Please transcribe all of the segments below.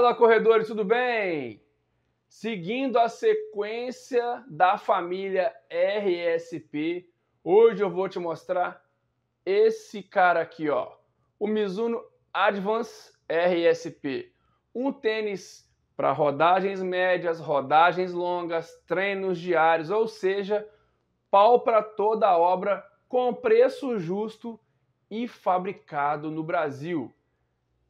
Fala, corredores, tudo bem? Seguindo a sequência da família RSP, hoje eu vou te mostrar esse cara aqui, ó, o Mizuno Advance RSP, um tênis para rodagens médias, rodagens longas, treinos diários, ou seja, pau para toda a obra com preço justo e fabricado no Brasil.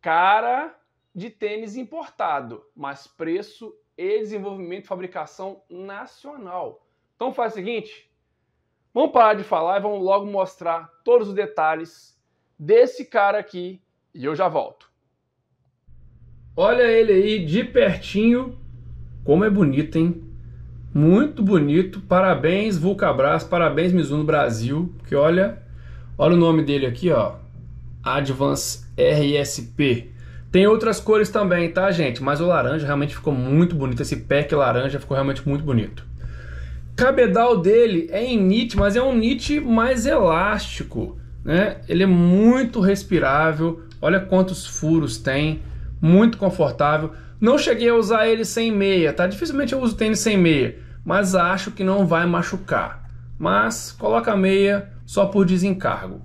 Cara, de tênis importado, mas preço e desenvolvimento e fabricação nacional. Então faz o seguinte, vamos parar de falar e vamos logo mostrar todos os detalhes desse cara aqui e eu já volto. Olha ele aí de pertinho, como é bonito, hein? Muito bonito. Parabéns Vulcabras, parabéns Mizuno Brasil, que olha, olha o nome dele aqui, ó. Advance RSP. Tem outras cores também, tá, gente? Mas o laranja realmente ficou muito bonito. Esse pack laranja ficou realmente muito bonito. Cabedal dele é em knit, mas é um knit mais elástico, né? Ele é muito respirável. Olha quantos furos tem. Muito confortável. Não cheguei a usar ele sem meia, tá? Dificilmente eu uso tênis sem meia, mas acho que não vai machucar. Mas coloca a meia só por desencargo.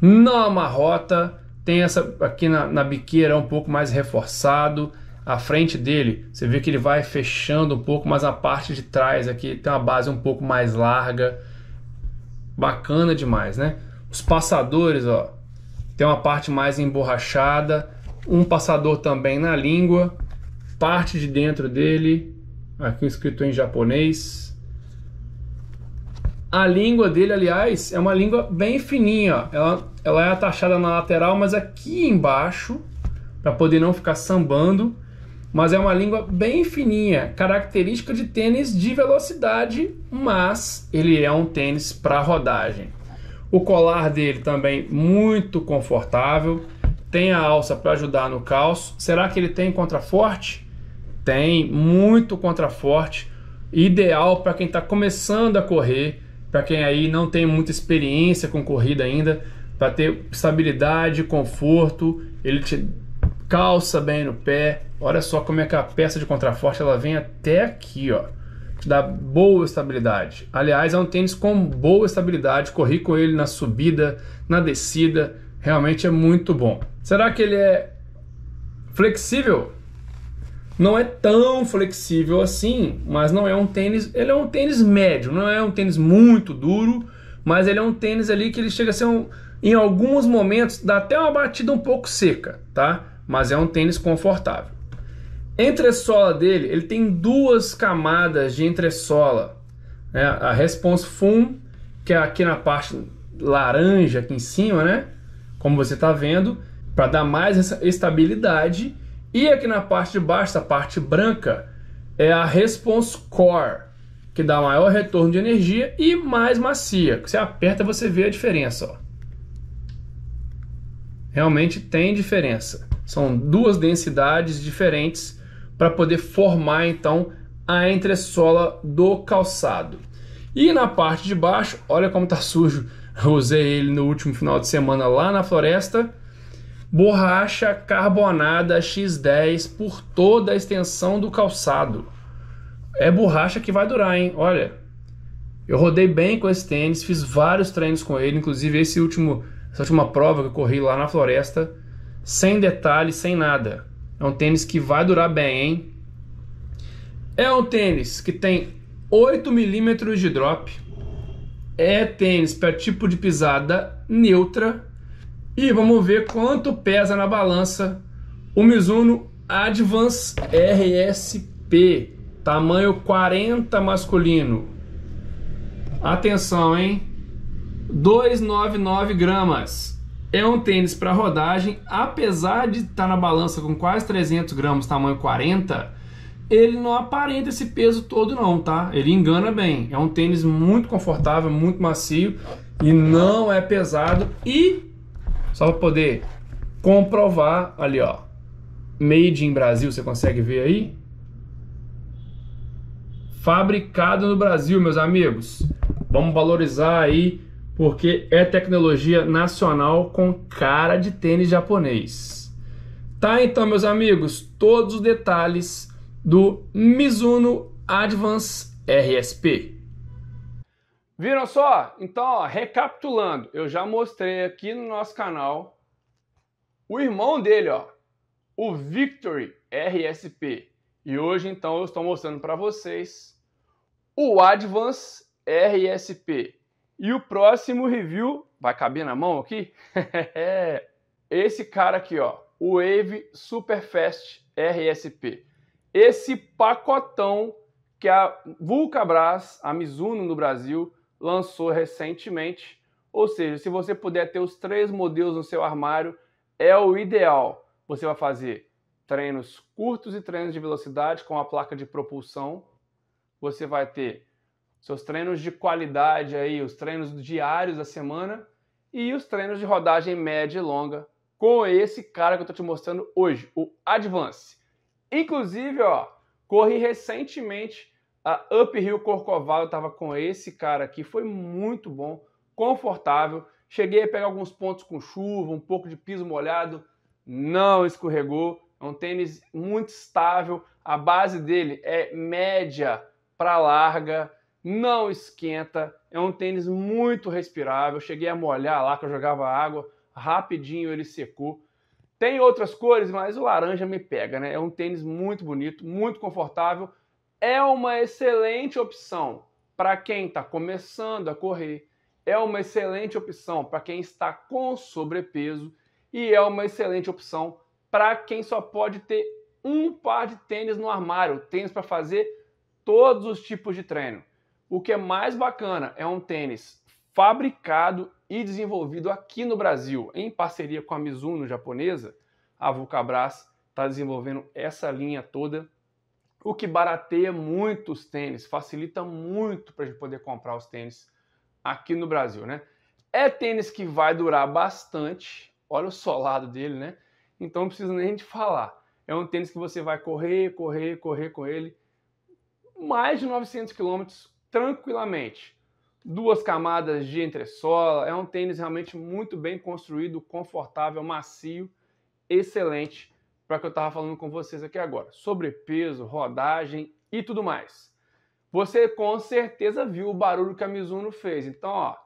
Não amarrota, tem essa aqui na, na biqueira é um pouco mais reforçado. A frente dele, você vê que ele vai fechando um pouco, mas a parte de trás aqui tem uma base um pouco mais larga. Bacana demais, né? Os passadores, ó, tem uma parte mais emborrachada, um passador também na língua, parte de dentro dele, aqui escrito em japonês, a língua dele, aliás, é uma língua bem fininha. Ela, ela é atachada na lateral, mas aqui embaixo, para poder não ficar sambando. Mas é uma língua bem fininha, característica de tênis de velocidade, mas ele é um tênis para rodagem. O colar dele também muito confortável, tem a alça para ajudar no calço. Será que ele tem contraforte? Tem muito contraforte, ideal para quem está começando a correr para quem aí não tem muita experiência com corrida ainda, para ter estabilidade, conforto, ele te calça bem no pé. Olha só como é que a peça de contraforte ela vem até aqui, ó. Te dá boa estabilidade. Aliás, é um tênis com boa estabilidade. Corri com ele na subida, na descida. Realmente é muito bom. Será que ele é flexível? Não é tão flexível assim, mas não é um tênis. Ele é um tênis médio, não é um tênis muito duro, mas ele é um tênis ali que ele chega a ser um. Em alguns momentos dá até uma batida um pouco seca, tá? Mas é um tênis confortável. Entressola dele, ele tem duas camadas de entressola. Né? A Response Foam que é aqui na parte laranja, aqui em cima, né? Como você está vendo, para dar mais essa estabilidade e aqui na parte de baixo, essa parte branca, é a Response Core, que dá maior retorno de energia e mais macia. Você aperta, você vê a diferença. Ó. Realmente tem diferença. São duas densidades diferentes para poder formar então a entressola do calçado. E na parte de baixo, olha como está sujo. usei ele no último final de semana lá na floresta borracha carbonada X10 por toda a extensão do calçado. É borracha que vai durar, hein? Olha, eu rodei bem com esse tênis, fiz vários treinos com ele, inclusive esse último, essa última prova que eu corri lá na floresta, sem detalhes, sem nada. É um tênis que vai durar bem, hein? É um tênis que tem 8 milímetros de drop. É tênis para tipo de pisada neutra e vamos ver quanto pesa na balança o Mizuno Advance RSP, tamanho 40 masculino. Atenção, hein? 299 gramas. É um tênis para rodagem, apesar de estar tá na balança com quase 300 gramas, tamanho 40, ele não aparenta esse peso todo não, tá? Ele engana bem. É um tênis muito confortável, muito macio e não é pesado e só para poder comprovar ali, ó. Made in Brasil, você consegue ver aí? Fabricado no Brasil, meus amigos. Vamos valorizar aí, porque é tecnologia nacional com cara de tênis japonês. Tá então, meus amigos, todos os detalhes do Mizuno Advance RSP. Viram só? Então, ó, recapitulando, eu já mostrei aqui no nosso canal o irmão dele, ó, o Victory RSP. E hoje, então, eu estou mostrando para vocês o Advance RSP. E o próximo review, vai caber na mão aqui? Esse cara aqui, ó, o Wave Superfast RSP. Esse pacotão que a Vulcabras, a Mizuno no Brasil, lançou recentemente. Ou seja, se você puder ter os três modelos no seu armário, é o ideal. Você vai fazer treinos curtos e treinos de velocidade com a placa de propulsão. Você vai ter seus treinos de qualidade aí, os treinos diários da semana e os treinos de rodagem média e longa com esse cara que eu tô te mostrando hoje, o Advance. Inclusive, ó, corri recentemente a Up Rio Corcovado estava com esse cara aqui, foi muito bom, confortável. Cheguei a pegar alguns pontos com chuva, um pouco de piso molhado, não escorregou. É um tênis muito estável, a base dele é média para larga, não esquenta, é um tênis muito respirável. Cheguei a molhar lá que eu jogava água, rapidinho ele secou. Tem outras cores, mas o laranja me pega, né? É um tênis muito bonito, muito confortável é uma excelente opção para quem está começando a correr, é uma excelente opção para quem está com sobrepeso e é uma excelente opção para quem só pode ter um par de tênis no armário, tênis para fazer todos os tipos de treino. O que é mais bacana é um tênis fabricado e desenvolvido aqui no Brasil, em parceria com a Mizuno japonesa, a Vulcabras está desenvolvendo essa linha toda o que barateia muito os tênis, facilita muito para a gente poder comprar os tênis aqui no Brasil, né? É tênis que vai durar bastante, olha o solado dele, né? Então não precisa nem de falar. É um tênis que você vai correr, correr, correr com ele mais de 900 km tranquilamente. Duas camadas de entressola, é um tênis realmente muito bem construído, confortável, macio, excelente para que eu estava falando com vocês aqui agora. Sobrepeso, rodagem e tudo mais. Você com certeza viu o barulho que a Mizuno fez. Então, ó,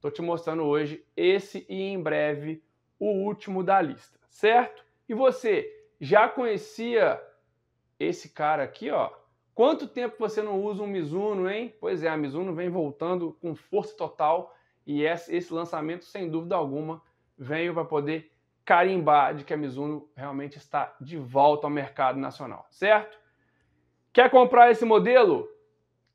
tô te mostrando hoje esse e em breve o último da lista, certo? E você já conhecia esse cara aqui, ó? Quanto tempo você não usa um Mizuno, hein? Pois é, a Mizuno vem voltando com força total e esse lançamento, sem dúvida alguma, veio para poder carimbar de que a Mizuno realmente está de volta ao mercado nacional, certo? Quer comprar esse modelo?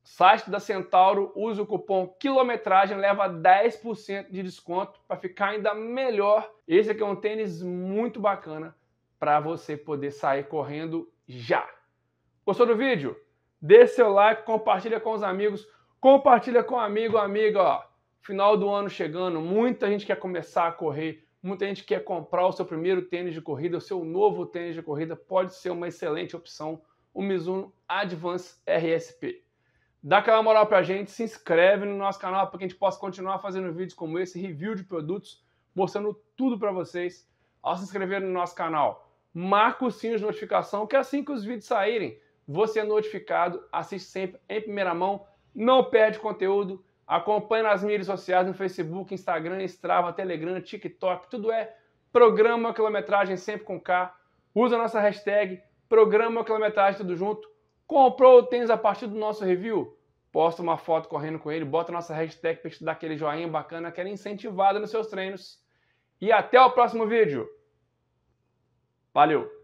Site da Centauro, usa o cupom quilometragem, leva 10% de desconto para ficar ainda melhor. Esse aqui é um tênis muito bacana para você poder sair correndo já. Gostou do vídeo? Dê seu like, compartilha com os amigos, compartilha com amigo, amiga, ó. Final do ano chegando, muita gente quer começar a correr Muita gente quer comprar o seu primeiro tênis de corrida, o seu novo tênis de corrida pode ser uma excelente opção, o Mizuno Advance RSP. Dá aquela moral pra gente, se inscreve no nosso canal para que a gente possa continuar fazendo vídeos como esse, review de produtos, mostrando tudo para vocês. Ao se inscrever no nosso canal, marca o sininho de notificação, que assim que os vídeos saírem, você é notificado, assiste sempre em primeira mão, não perde conteúdo. Acompanhe nas mídias sociais, no Facebook, Instagram, Strava, Telegram, TikTok, tudo é Programa Quilometragem sempre com K. Usa a nossa hashtag Programa Quilometragem tudo junto. Comprou o tênis a partir do nosso review? Posta uma foto correndo com ele, bota a nossa hashtag para te dar aquele joinha bacana, aquela incentivada nos seus treinos. E até o próximo vídeo. Valeu!